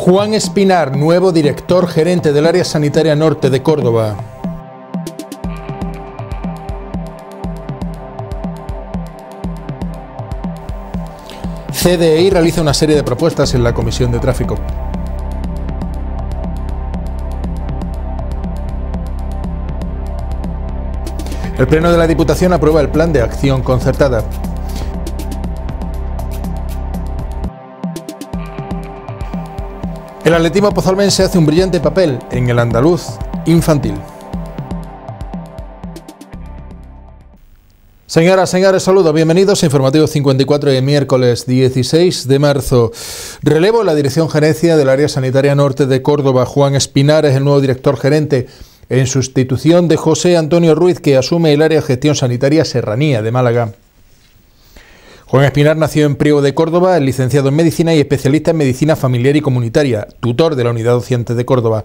Juan Espinar, nuevo director gerente del área sanitaria norte de Córdoba. CDI realiza una serie de propuestas en la Comisión de Tráfico. El Pleno de la Diputación aprueba el Plan de Acción Concertada. El atletismo pozalmense hace un brillante papel en el andaluz infantil. Señoras, señores, saludos, bienvenidos a Informativo 54 de miércoles 16 de marzo. Relevo la dirección gerencia del Área Sanitaria Norte de Córdoba. Juan Espinar es el nuevo director gerente en sustitución de José Antonio Ruiz, que asume el Área de Gestión Sanitaria Serranía de Málaga. Juan Espinar nació en Priego de Córdoba, es licenciado en medicina y especialista en medicina familiar y comunitaria, tutor de la Unidad Docente de Córdoba.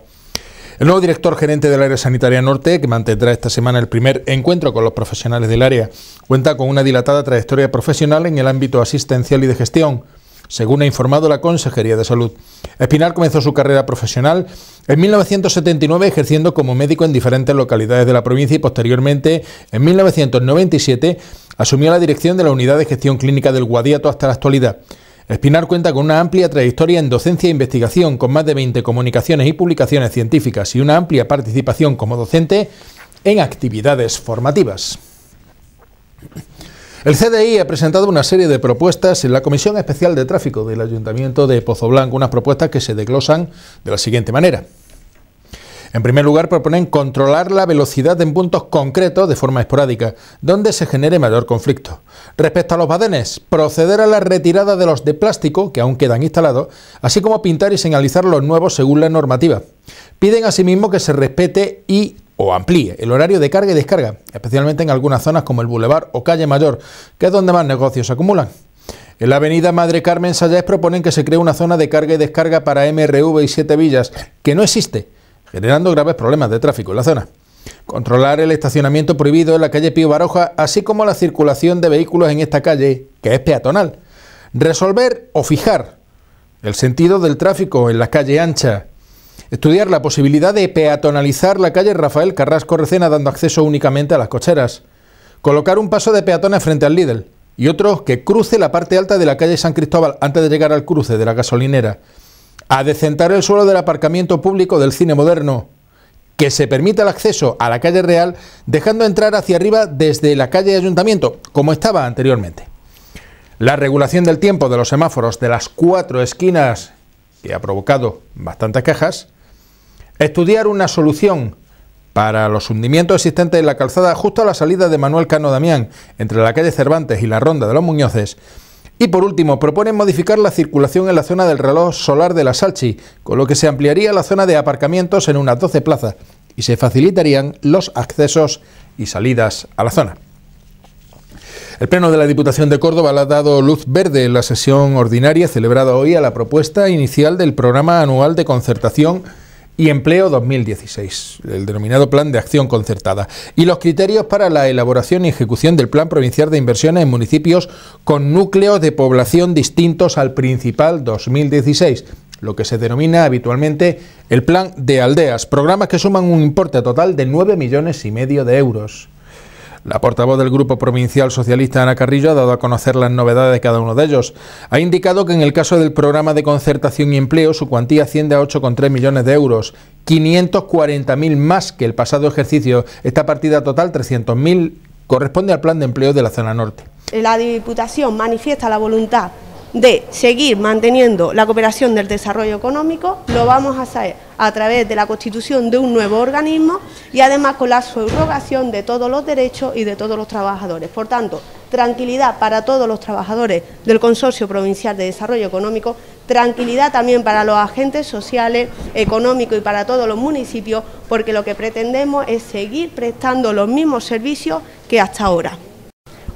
El nuevo director gerente del área sanitaria norte, que mantendrá esta semana el primer encuentro con los profesionales del área, cuenta con una dilatada trayectoria profesional en el ámbito asistencial y de gestión, según ha informado la Consejería de Salud. Espinar comenzó su carrera profesional en 1979 ejerciendo como médico en diferentes localidades de la provincia y posteriormente, en 1997, Asumió la dirección de la Unidad de Gestión Clínica del Guadiato hasta la actualidad. Espinar cuenta con una amplia trayectoria en docencia e investigación, con más de 20 comunicaciones y publicaciones científicas y una amplia participación como docente en actividades formativas. El CDI ha presentado una serie de propuestas en la Comisión Especial de Tráfico del Ayuntamiento de Pozo unas propuestas que se desglosan de la siguiente manera. En primer lugar, proponen controlar la velocidad en puntos concretos de forma esporádica, donde se genere mayor conflicto. Respecto a los badenes, proceder a la retirada de los de plástico, que aún quedan instalados, así como pintar y señalizar los nuevos según la normativa. Piden asimismo que se respete y o amplíe el horario de carga y descarga, especialmente en algunas zonas como el bulevar o Calle Mayor, que es donde más negocios acumulan. En la avenida Madre Carmen Sayez proponen que se cree una zona de carga y descarga para MRV y Siete Villas, que no existe generando graves problemas de tráfico en la zona. Controlar el estacionamiento prohibido en la calle Pío Baroja, así como la circulación de vehículos en esta calle, que es peatonal. Resolver o fijar el sentido del tráfico en la calle ancha. Estudiar la posibilidad de peatonalizar la calle Rafael Carrasco Recena dando acceso únicamente a las cocheras. Colocar un paso de peatones frente al Lidl y otro que cruce la parte alta de la calle San Cristóbal antes de llegar al cruce de la gasolinera. ...a descentar el suelo del aparcamiento público del cine moderno. Que se permita el acceso a la calle Real dejando entrar hacia arriba desde la calle Ayuntamiento, como estaba anteriormente. La regulación del tiempo de los semáforos de las cuatro esquinas, que ha provocado bastantes quejas. Estudiar una solución para los hundimientos existentes en la calzada justo a la salida de Manuel Cano Damián, entre la calle Cervantes y la Ronda de los Muñoces, y por último, proponen modificar la circulación en la zona del reloj solar de la Salchi, con lo que se ampliaría la zona de aparcamientos en unas 12 plazas y se facilitarían los accesos y salidas a la zona. El Pleno de la Diputación de Córdoba le ha dado luz verde en la sesión ordinaria celebrada hoy a la propuesta inicial del Programa Anual de Concertación y Empleo 2016, el denominado Plan de Acción Concertada, y los criterios para la elaboración y ejecución del Plan Provincial de Inversiones en municipios con núcleos de población distintos al principal 2016, lo que se denomina habitualmente el Plan de Aldeas, programas que suman un importe total de 9 millones y medio de euros. La portavoz del Grupo Provincial Socialista, Ana Carrillo, ha dado a conocer las novedades de cada uno de ellos. Ha indicado que en el caso del programa de concertación y empleo, su cuantía asciende a 8,3 millones de euros 540.000 más que el pasado ejercicio. Esta partida total, 300.000, corresponde al plan de empleo de la zona norte. La Diputación manifiesta la voluntad de seguir manteniendo la cooperación del desarrollo económico, lo vamos a hacer a través de la constitución de un nuevo organismo y además con la subrogación de todos los derechos y de todos los trabajadores. Por tanto, tranquilidad para todos los trabajadores del Consorcio Provincial de Desarrollo Económico, tranquilidad también para los agentes sociales, económicos y para todos los municipios, porque lo que pretendemos es seguir prestando los mismos servicios que hasta ahora.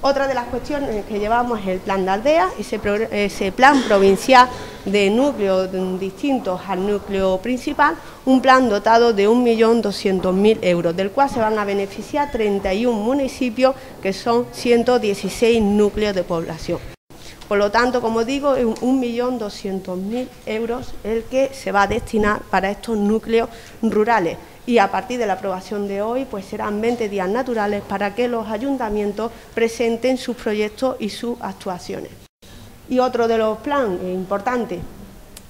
Otra de las cuestiones que llevamos es el plan de aldea, ese, ese plan provincial de núcleos distintos al núcleo principal, un plan dotado de 1.200.000 euros, del cual se van a beneficiar 31 municipios, que son 116 núcleos de población. Por lo tanto, como digo, es 1.200.000 euros el que se va a destinar para estos núcleos rurales y a partir de la aprobación de hoy pues serán 20 días naturales para que los ayuntamientos presenten sus proyectos y sus actuaciones. Y otro de los planes importantes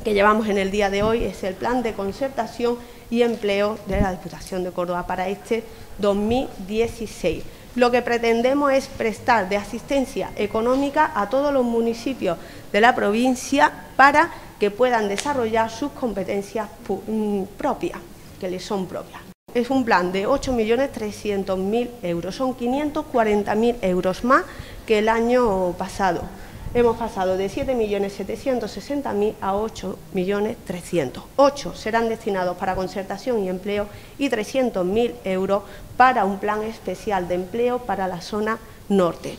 que llevamos en el día de hoy es el plan de concertación y empleo de la Diputación de Córdoba para este 2016. Lo que pretendemos es prestar de asistencia económica a todos los municipios de la provincia para que puedan desarrollar sus competencias mm, propias que les son propias. Es un plan de 8.300.000 euros, son 540.000 euros más que el año pasado. Hemos pasado de 7.760.000 a 8.300.000. 8 serán destinados para concertación y empleo y 300.000 euros para un plan especial de empleo para la zona norte.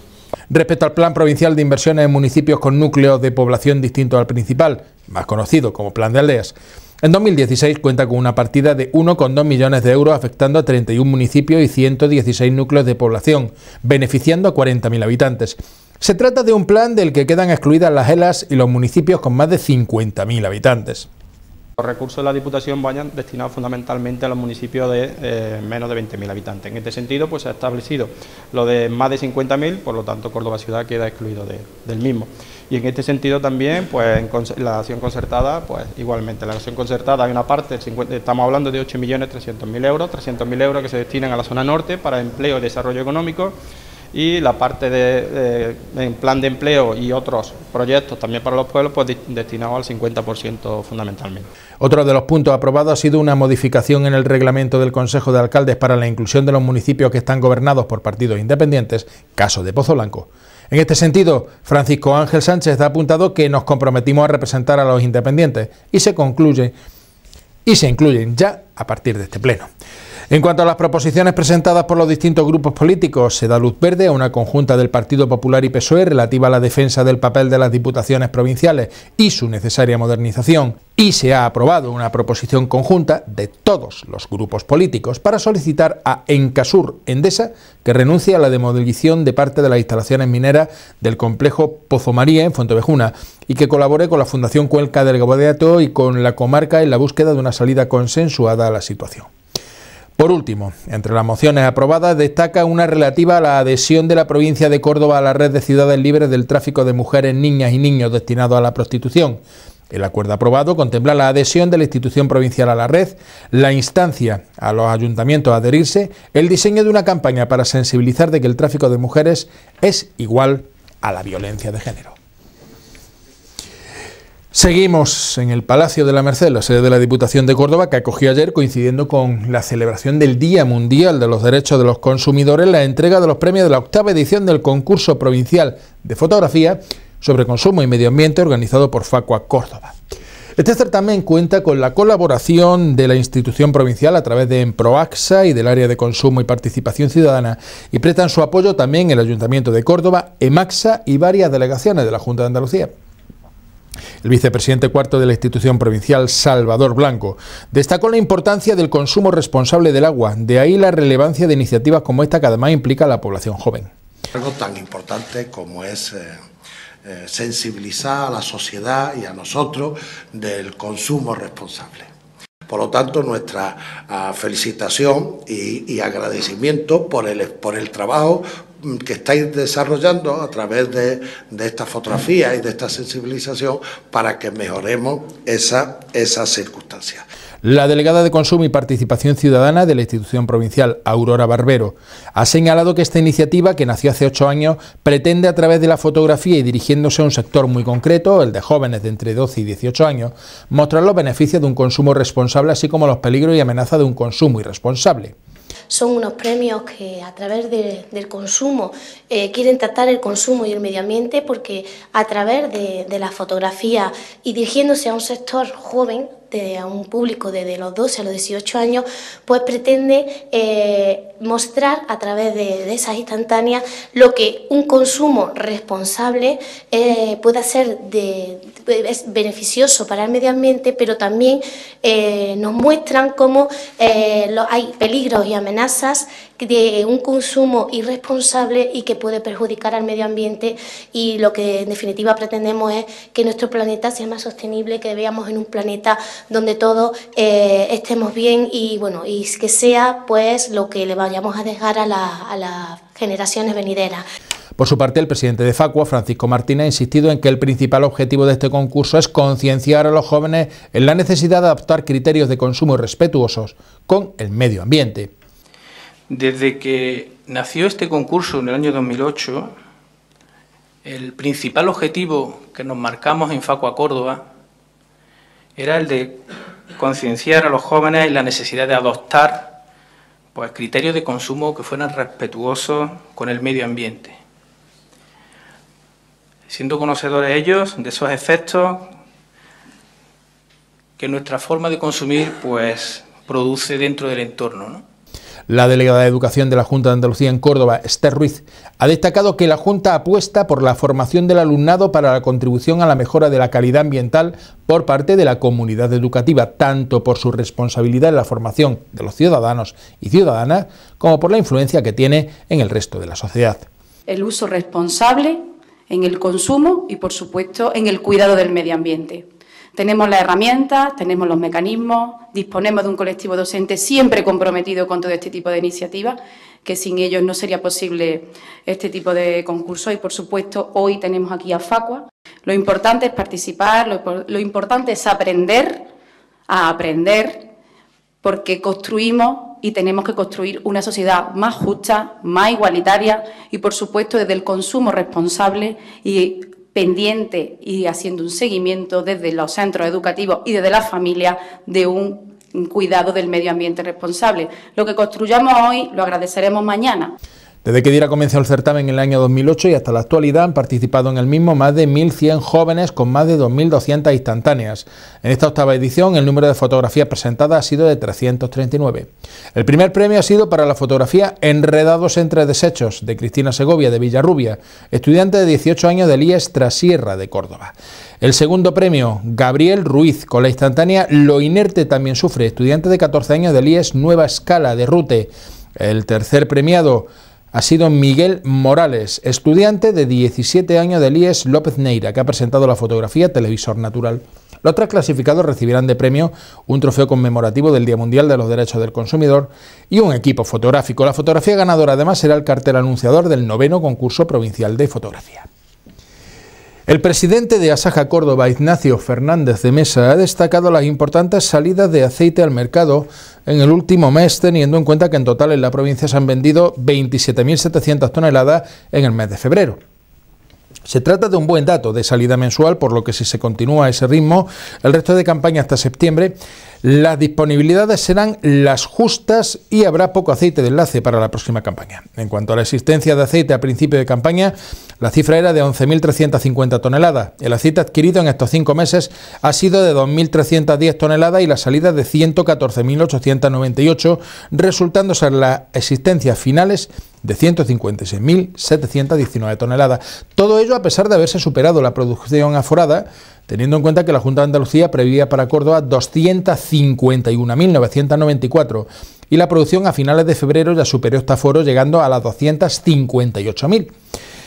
Respecto al Plan Provincial de Inversiones en Municipios con Núcleos de Población distinto al principal, más conocido como Plan de Aldeas, en 2016 cuenta con una partida de 1,2 millones de euros afectando a 31 municipios y 116 núcleos de población, beneficiando a 40.000 habitantes. Se trata de un plan del que quedan excluidas las ELAS y los municipios con más de 50.000 habitantes. Los recursos de la Diputación vayan destinados fundamentalmente a los municipios de eh, menos de 20.000 habitantes. En este sentido, pues se ha establecido lo de más de 50.000, por lo tanto Córdoba Ciudad queda excluido del mismo. Y en este sentido también, pues la acción concertada, pues igualmente, la acción concertada hay una parte, estamos hablando de 8.300.000 euros, 300.000 euros que se destinan a la zona norte para empleo y desarrollo económico y la parte de, plan de empleo y otros proyectos también para los pueblos, pues destinado al 50% fundamentalmente. Otro de los puntos aprobados ha sido una modificación en el reglamento del Consejo de Alcaldes para la inclusión de los municipios que están gobernados por partidos independientes, caso de Pozo Blanco. En este sentido, Francisco Ángel Sánchez ha apuntado que nos comprometimos a representar a los independientes y se concluye y se incluyen ya a partir de este pleno. En cuanto a las proposiciones presentadas por los distintos grupos políticos, se da luz verde a una conjunta del Partido Popular y PSOE relativa a la defensa del papel de las diputaciones provinciales y su necesaria modernización y se ha aprobado una proposición conjunta de todos los grupos políticos para solicitar a Encasur Endesa que renuncie a la demolición de parte de las instalaciones mineras del complejo Pozo María en Fuentevejuna y que colabore con la Fundación Cuelca del Gabodeato y con la comarca en la búsqueda de una salida consensuada a la situación. Por último, entre las mociones aprobadas destaca una relativa a la adhesión de la provincia de Córdoba a la red de ciudades libres del tráfico de mujeres, niñas y niños destinados a la prostitución. El acuerdo aprobado contempla la adhesión de la institución provincial a la red, la instancia a los ayuntamientos a adherirse, el diseño de una campaña para sensibilizar de que el tráfico de mujeres es igual a la violencia de género. Seguimos en el Palacio de la Merced, la sede de la Diputación de Córdoba, que acogió ayer, coincidiendo con la celebración del Día Mundial de los Derechos de los Consumidores, la entrega de los premios de la octava edición del concurso provincial de fotografía sobre consumo y medio ambiente organizado por Facua Córdoba. Este certamen cuenta con la colaboración de la institución provincial a través de ProAXA y del área de consumo y participación ciudadana y prestan su apoyo también el Ayuntamiento de Córdoba, EMAXA y varias delegaciones de la Junta de Andalucía. El vicepresidente cuarto de la institución provincial, Salvador Blanco, destacó la importancia del consumo responsable del agua, de ahí la relevancia de iniciativas como esta que además implica a la población joven. Algo tan importante como es eh, eh, sensibilizar a la sociedad y a nosotros del consumo responsable. Por lo tanto, nuestra ah, felicitación y, agradecimiento por por el trabajo, que estáis desarrollando a través de, de esta fotografía y de esta sensibilización para que mejoremos esa, esas circunstancias. La delegada de Consumo y Participación Ciudadana de la institución provincial, Aurora Barbero, ha señalado que esta iniciativa, que nació hace ocho años, pretende a través de la fotografía y dirigiéndose a un sector muy concreto, el de jóvenes de entre 12 y 18 años, mostrar los beneficios de un consumo responsable, así como los peligros y amenazas de un consumo irresponsable son unos premios que a través del consumo eh, quieren tratar el consumo y el medio ambiente porque a través de, de la fotografía y dirigiéndose a un sector joven, a un público de los 12 a los 18 años, pues pretende eh, mostrar a través de, esas instantáneas lo que un consumo responsable eh, puede ser de, beneficioso para el medio ambiente, pero también eh, nos muestran cómo hay peligros y amenazas de un consumo irresponsable y que puede perjudicar al medio ambiente y lo que en definitiva pretendemos es que nuestro planeta sea más sostenible, que veamos en un planeta donde todos eh, estemos bien y bueno, y que sea pues lo que le vayamos a dejar a, a las generaciones venideras. Por su parte, el presidente de Facua, Francisco Martínez, ha insistido en que el principal objetivo de este concurso es concienciar a los jóvenes en la necesidad de adoptar criterios de consumo respetuosos con el medio ambiente. Desde que nació este concurso en el año 2008, el principal objetivo que nos marcamos en Facua Córdoba era el de concienciar a los jóvenes en la necesidad de adoptar pues, criterios de consumo que fueran respetuosos con el medio ambiente. Siendo conocedores ellos de esos efectos que nuestra forma de consumir pues, produce dentro del entorno. ¿no? La delegada de Educación de la Junta de Andalucía en Córdoba, Esther Ruiz, ha destacado que la Junta apuesta por la formación del alumnado para la contribución a la mejora de la calidad ambiental por parte de la comunidad educativa, tanto por su responsabilidad en la formación de los ciudadanos y ciudadanas, como por la influencia que tiene en el resto de la sociedad. El uso responsable en el consumo y, por supuesto, en el cuidado del medio ambiente. Tenemos las herramientas, tenemos los mecanismos, disponemos de un colectivo docente siempre comprometido con todo este tipo de iniciativas, que sin ellos no sería posible este tipo de concursos. Y, por supuesto, hoy tenemos aquí a Facua. Lo importante es participar, lo, lo importante es aprender a aprender, porque construimos y tenemos que construir una sociedad más justa, más igualitaria y, por supuesto, desde el consumo responsable y pendiente y haciendo un seguimiento desde los centros educativos y desde las familias de un cuidado del medio ambiente responsable. Lo que construyamos hoy lo agradeceremos mañana. Desde que diera comienzo el certamen en el año 2008 y hasta la actualidad han participado en el mismo más de 1.100 jóvenes con más de 2.200 instantáneas. En esta octava edición el número de fotografías presentadas ha sido de 339. El primer premio ha sido para la fotografía Enredados entre desechos de Cristina Segovia de Villarrubia, estudiante de 18 años del IES Trasierra de Córdoba. El segundo premio, Gabriel Ruiz, con la instantánea Lo Inerte también sufre, estudiante de 14 años del IES Nueva Escala de Rute. El tercer premiado, ha sido Miguel Morales, estudiante de 17 años de Elías López Neira, que ha presentado la fotografía Televisor Natural. Los tres clasificados recibirán de premio un trofeo conmemorativo del Día Mundial de los Derechos del Consumidor y un equipo fotográfico. La fotografía ganadora además será el cartel anunciador del noveno concurso provincial de fotografía. El presidente de Asaja Córdoba, Ignacio Fernández de Mesa, ha destacado las importantes salidas de aceite al mercado en el último mes, teniendo en cuenta que en total en la provincia se han vendido 27.700 toneladas en el mes de febrero. Se trata de un buen dato de salida mensual, por lo que si se continúa ese ritmo, el resto de campaña hasta septiembre las disponibilidades serán las justas y habrá poco aceite de enlace para la próxima campaña. En cuanto a la existencia de aceite a principio de campaña, la cifra era de 11.350 toneladas. El aceite adquirido en estos cinco meses ha sido de 2.310 toneladas y la salida de 114.898, resultando ser las existencias finales de 156.719 toneladas. Todo ello a pesar de haberse superado la producción aforada teniendo en cuenta que la Junta de Andalucía prevía para Córdoba 251.994 y la producción a finales de febrero ya superó esta foro llegando a las 258.000.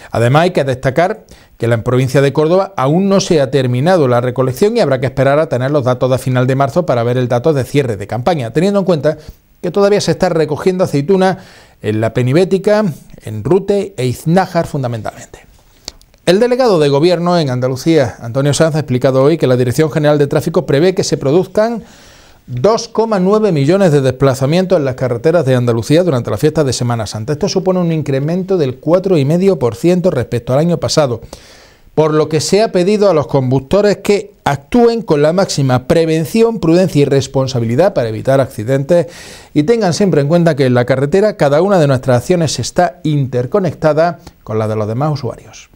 Además hay que destacar que en la provincia de Córdoba aún no se ha terminado la recolección y habrá que esperar a tener los datos de final de marzo para ver el dato de cierre de campaña, teniendo en cuenta que todavía se está recogiendo aceituna en la penibética, en Rute e Iznájar fundamentalmente. El delegado de Gobierno en Andalucía, Antonio Sanz, ha explicado hoy que la Dirección General de Tráfico prevé que se produzcan 2,9 millones de desplazamientos en las carreteras de Andalucía durante la fiesta de Semana Santa. Esto supone un incremento del 4,5% respecto al año pasado, por lo que se ha pedido a los conductores que actúen con la máxima prevención, prudencia y responsabilidad para evitar accidentes y tengan siempre en cuenta que en la carretera cada una de nuestras acciones está interconectada con la de los demás usuarios.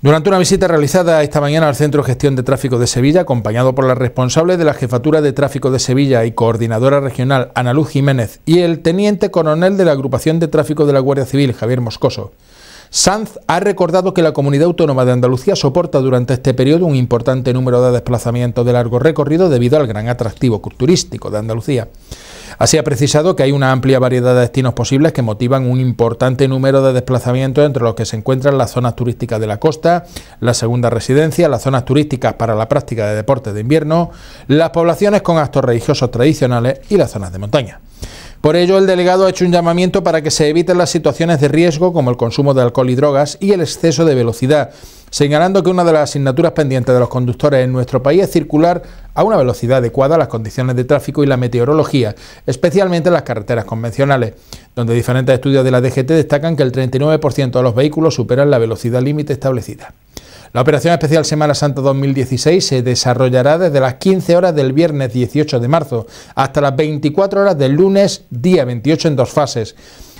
Durante una visita realizada esta mañana al Centro de Gestión de Tráfico de Sevilla, acompañado por la responsable de la Jefatura de Tráfico de Sevilla y coordinadora regional Ana Luz Jiménez y el teniente coronel de la Agrupación de Tráfico de la Guardia Civil, Javier Moscoso, Sanz ha recordado que la comunidad autónoma de Andalucía soporta durante este periodo un importante número de desplazamientos de largo recorrido debido al gran atractivo turístico de Andalucía. Así ha precisado que hay una amplia variedad de destinos posibles que motivan un importante número de desplazamientos entre los que se encuentran las zonas turísticas de la costa, la segunda residencia, las zonas turísticas para la práctica de deportes de invierno, las poblaciones con actos religiosos tradicionales y las zonas de montaña. Por ello, el delegado ha hecho un llamamiento para que se eviten las situaciones de riesgo como el consumo de alcohol y drogas y el exceso de velocidad, señalando que una de las asignaturas pendientes de los conductores en nuestro país es circular a una velocidad adecuada a las condiciones de tráfico y la meteorología, especialmente en las carreteras convencionales, donde diferentes estudios de la DGT destacan que el 39% de los vehículos superan la velocidad límite establecida. La Operación Especial Semana Santa 2016 se desarrollará desde las 15 horas del viernes 18 de marzo hasta las 24 horas del lunes día 28 en dos fases.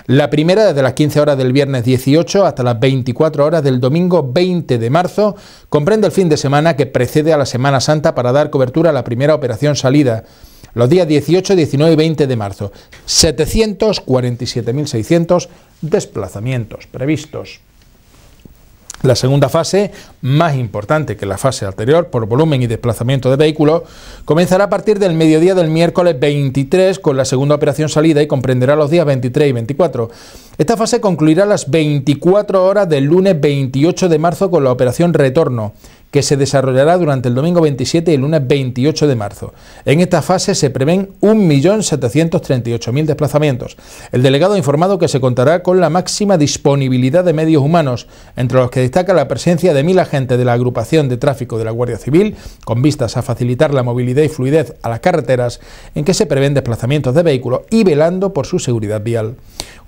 La primera desde las 15 horas del viernes 18 hasta las 24 horas del domingo 20 de marzo comprende el fin de semana que precede a la Semana Santa para dar cobertura a la primera operación salida los días 18, 19 y 20 de marzo. 747.600 desplazamientos previstos. La segunda fase, más importante que la fase anterior por volumen y desplazamiento de vehículos, comenzará a partir del mediodía del miércoles 23 con la segunda operación salida y comprenderá los días 23 y 24. Esta fase concluirá las 24 horas del lunes 28 de marzo con la operación retorno que se desarrollará durante el domingo 27 y el lunes 28 de marzo. En esta fase se prevén 1.738.000 desplazamientos. El delegado ha informado que se contará con la máxima disponibilidad de medios humanos, entre los que destaca la presencia de 1.000 agentes de la agrupación de tráfico de la Guardia Civil, con vistas a facilitar la movilidad y fluidez a las carreteras en que se prevén desplazamientos de vehículos y velando por su seguridad vial.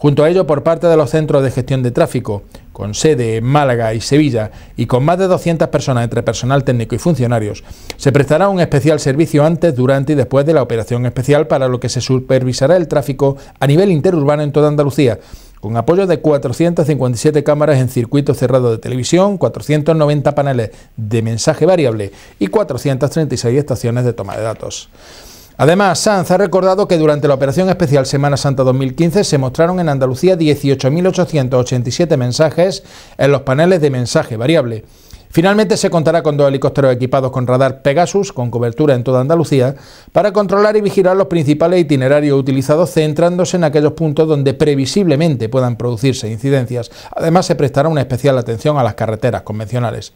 Junto a ello, por parte de los centros de gestión de tráfico, con sede en Málaga y Sevilla, y con más de 200 personas entre personal técnico y funcionarios, se prestará un especial servicio antes, durante y después de la operación especial para lo que se supervisará el tráfico a nivel interurbano en toda Andalucía, con apoyo de 457 cámaras en circuito cerrado de televisión, 490 paneles de mensaje variable y 436 estaciones de toma de datos. Además, Sanz ha recordado que durante la Operación Especial Semana Santa 2015 se mostraron en Andalucía 18.887 mensajes en los paneles de mensaje variable. Finalmente se contará con dos helicópteros equipados con radar Pegasus, con cobertura en toda Andalucía, para controlar y vigilar los principales itinerarios utilizados, centrándose en aquellos puntos donde previsiblemente puedan producirse incidencias. Además, se prestará una especial atención a las carreteras convencionales.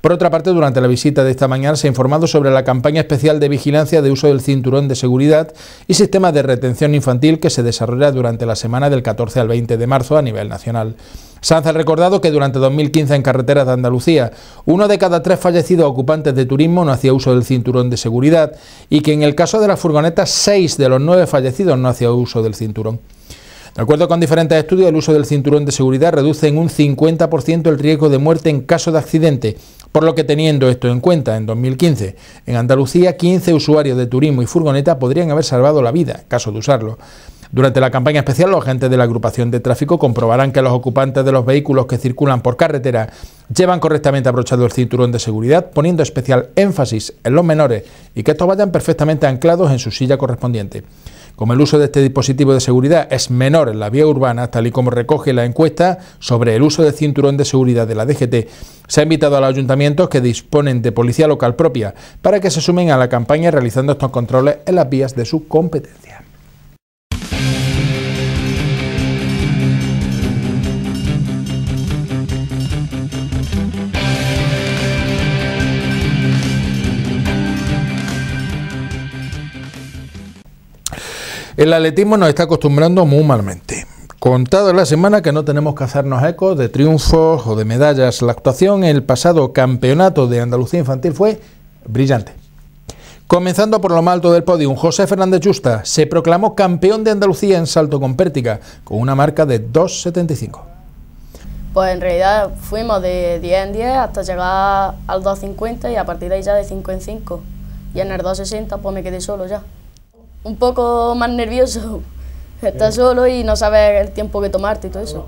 Por otra parte, durante la visita de esta mañana se ha informado sobre la campaña especial de vigilancia de uso del cinturón de seguridad y sistema de retención infantil que se desarrolla durante la semana del 14 al 20 de marzo a nivel nacional. Sanz ha recordado que durante 2015 en carreteras de Andalucía, uno de cada tres fallecidos ocupantes de turismo no hacía uso del cinturón de seguridad y que en el caso de las furgonetas, seis de los nueve fallecidos no hacía uso del cinturón. De acuerdo con diferentes estudios, el uso del cinturón de seguridad reduce en un 50% el riesgo de muerte en caso de accidente, por lo que teniendo esto en cuenta, en 2015, en Andalucía 15 usuarios de turismo y furgoneta podrían haber salvado la vida, caso de usarlo. Durante la campaña especial, los agentes de la agrupación de tráfico comprobarán que los ocupantes de los vehículos que circulan por carretera llevan correctamente abrochado el cinturón de seguridad, poniendo especial énfasis en los menores y que estos vayan perfectamente anclados en su silla correspondiente. Como el uso de este dispositivo de seguridad es menor en la vía urbana, tal y como recoge la encuesta sobre el uso del cinturón de seguridad de la DGT, se ha invitado a los ayuntamientos que disponen de policía local propia para que se sumen a la campaña realizando estos controles en las vías de su competencia. El atletismo nos está acostumbrando muy malmente. en la semana que no tenemos que hacernos eco de triunfos o de medallas, la actuación en el pasado campeonato de Andalucía Infantil fue brillante. Comenzando por lo más alto del podium, José Fernández Justa se proclamó campeón de Andalucía en salto con pértiga, con una marca de 2.75. Pues en realidad fuimos de 10 en 10 hasta llegar al 2.50 y a partir de ahí ya de 5 en 5. Y en el 2.60 pues me quedé solo ya un poco más nervioso ...estás solo y no sabes el tiempo que tomarte y todo eso.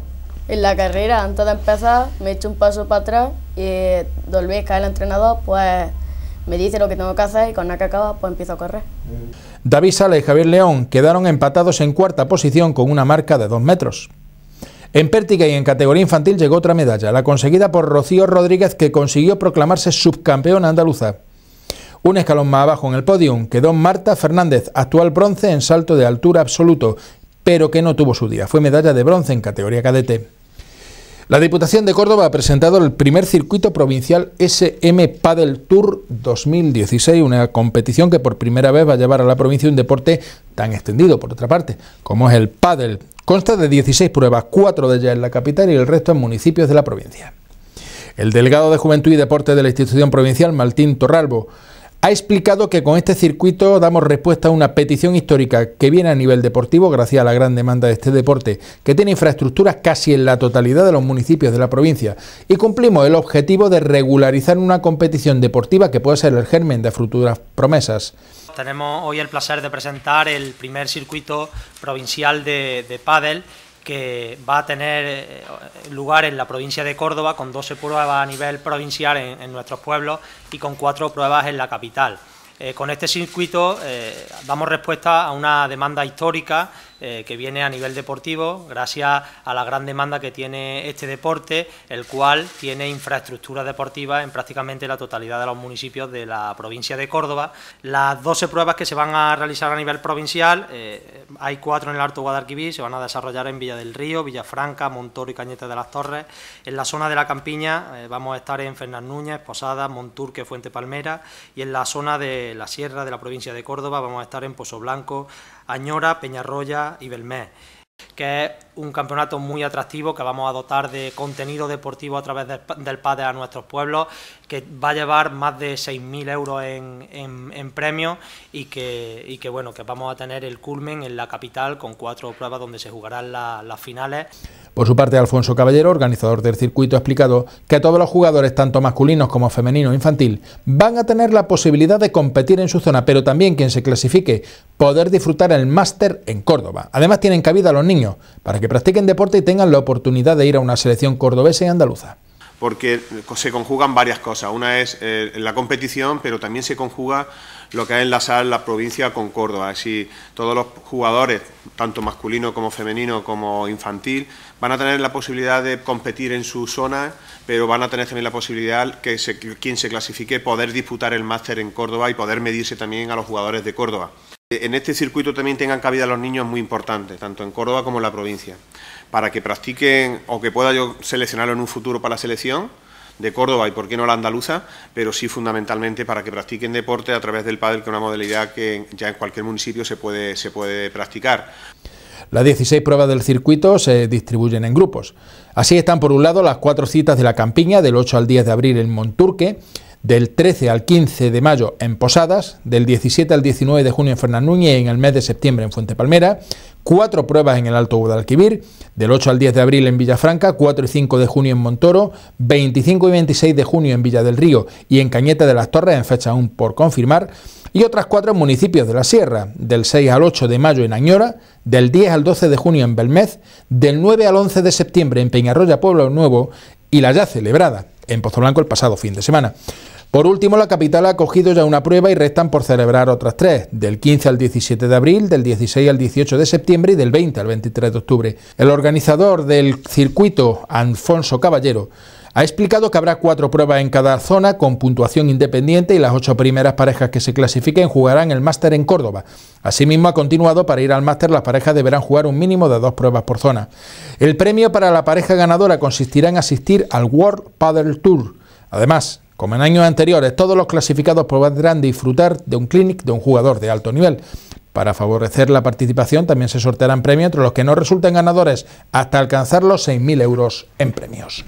En la carrera, antes de empezar, me echo un paso para atrás y eh, volví a el entrenador, pues me dice lo que tengo que hacer y con la que acaba, pues empiezo a correr. David Sala y Javier León quedaron empatados en cuarta posición con una marca de dos metros. En pértiga y en categoría infantil llegó otra medalla, la conseguida por Rocío Rodríguez, que consiguió proclamarse subcampeón andaluza. Un escalón más abajo en el podium quedó Marta Fernández, actual bronce en salto de altura absoluto, pero que no tuvo su día. Fue medalla de bronce en categoría cadete. La Diputación de Córdoba ha presentado el primer circuito provincial SM Padel Tour 2016, una competición que por primera vez va a llevar a la provincia un deporte tan extendido, por otra parte, como es el pádel. Consta de 16 pruebas, 4 de ellas en la capital y el resto en municipios de la provincia. El delegado de Juventud y Deporte de la institución provincial, Martín Torralbo, ha explicado que con este circuito damos respuesta a una petición histórica que viene a nivel deportivo gracias a la gran demanda de este deporte, que tiene infraestructuras casi en la totalidad de los municipios de la provincia, y cumplimos el objetivo de regularizar una competición deportiva que pueda ser el germen de futuras promesas. Tenemos hoy el placer de presentar el primer circuito provincial de, de pádel que va a tener eh, lugar en la provincia de Córdoba con 12 pruebas a nivel provincial en, nuestros pueblos y con cuatro pruebas en la capital. Eh, con este circuito eh, damos respuesta a una demanda histórica eh, que viene a nivel deportivo gracias a la gran demanda que tiene este deporte, el cual tiene infraestructura deportiva en prácticamente la totalidad de los municipios de la provincia de Córdoba. Las 12 pruebas que se van a realizar a nivel provincial, eh, hay cuatro en el Alto Guadalquivir, se van a desarrollar en Villa del Río, Villafranca, Montoro y Cañete de las Torres. En la zona de la Campiña eh, vamos a estar en Fernán Núñez, Posada, Monturque, Fuente Palmera y en la zona de la Sierra de la provincia de Córdoba vamos a estar en Pozo Blanco, Añora, Peñarroya y Belmés que es un campeonato muy atractivo que vamos a dotar de contenido deportivo a través del, padre a nuestros pueblos, que va a llevar más de 6.000 euros en, premios y que, bueno, que vamos a tener el culmen en la capital con cuatro pruebas donde se jugarán las finales. Por su parte, Alfonso Caballero, organizador del circuito, ha explicado que todos los jugadores, tanto masculinos como femenino e infantil, van a tener la posibilidad de competir en su zona, pero también quien se clasifique poder disfrutar el máster en Córdoba. Además, tienen cabida los niños para que practiquen deporte y tengan la oportunidad de ir a una selección cordobesa y andaluza porque eh, se conjugan varias cosas. Una es eh, la competición, pero también se conjuga lo que es enlazar la provincia con Córdoba. decir, todos los jugadores, tanto masculino como femenino como infantil, van a tener la posibilidad de competir en su zona, pero van a tener también la posibilidad que quien se clasifique poder disputar el máster en Córdoba y poder medirse también a los jugadores de Córdoba. En este circuito también tengan cabida los niños muy importantes, tanto en Córdoba como en la provincia, para que practiquen o que pueda yo seleccionarlo en un futuro para la selección de Córdoba y por qué no la andaluza, pero sí fundamentalmente para que practiquen deporte a través del pádel, que es una modalidad que ya en cualquier municipio se puede, se puede practicar. Las 16 pruebas del circuito se distribuyen en grupos. Así están por un lado las cuatro citas de la campiña del 8 al 10 de abril en Monturque, del 13 al 15 de mayo en Posadas, del 17 al 19 de junio en Núñez y en el mes de septiembre en Fuente Palmera, cuatro pruebas en el Alto Guadalquivir, del 8 al 10 de abril en Villafranca, 4 y 5 de junio en Montoro, 25 y 26 de junio en Villa del Río y en Cañeta de las Torres en fecha aún por confirmar, y otras cuatro municipios de la Sierra, del 6 al 8 de mayo en Añora, del 10 al 12 de junio en Belmez, del 9 al 11 de septiembre en Peñarroya, Pueblo Nuevo y la ya celebrada en Pozoblanco el pasado fin de semana. Por último, la capital ha cogido ya una prueba y restan por celebrar otras tres, del 15 al 17 de abril, del 16 al 18 de septiembre y del 20 al 23 de octubre. El organizador del circuito, Alfonso Caballero, ha explicado que habrá cuatro pruebas en cada zona con puntuación independiente y las ocho primeras parejas que se clasifiquen jugarán el máster en Córdoba. Asimismo, ha continuado, para ir al máster las parejas deberán jugar un mínimo de dos pruebas por zona. El premio para la pareja ganadora consistirá en asistir al World Paddle Tour. Además, como en años anteriores, todos los clasificados podrán disfrutar de un clinic de un jugador de alto nivel. Para favorecer la participación también se sortearán premios entre los que no resulten ganadores hasta alcanzar los 6.000 euros en premios.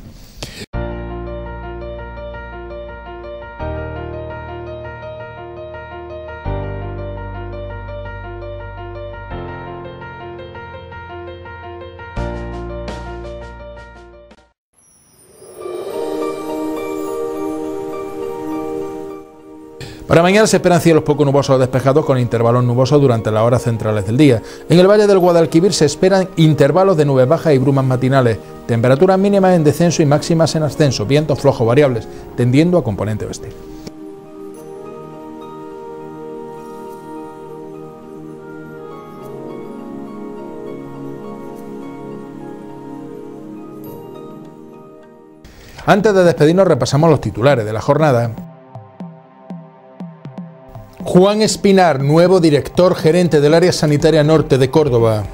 Para mañana se esperan cielos poco nubosos despejados con intervalos nubosos durante las horas centrales del día. En el valle del Guadalquivir se esperan intervalos de nubes bajas y brumas matinales. Temperaturas mínimas en descenso y máximas en ascenso, vientos flojos variables, tendiendo a componente oeste. Antes de despedirnos repasamos los titulares de la jornada. Juan Espinar, nuevo director gerente del área sanitaria norte de Córdoba.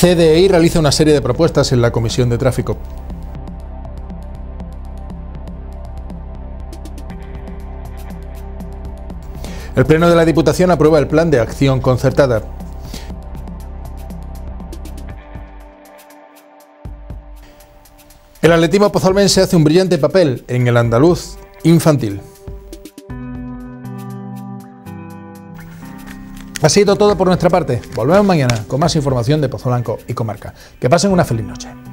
CDI realiza una serie de propuestas en la Comisión de Tráfico. El Pleno de la Diputación aprueba el Plan de Acción Concertada. El atletismo se hace un brillante papel en el andaluz infantil. Ha sido todo por nuestra parte. Volvemos mañana con más información de Pozo Blanco y Comarca. Que pasen una feliz noche.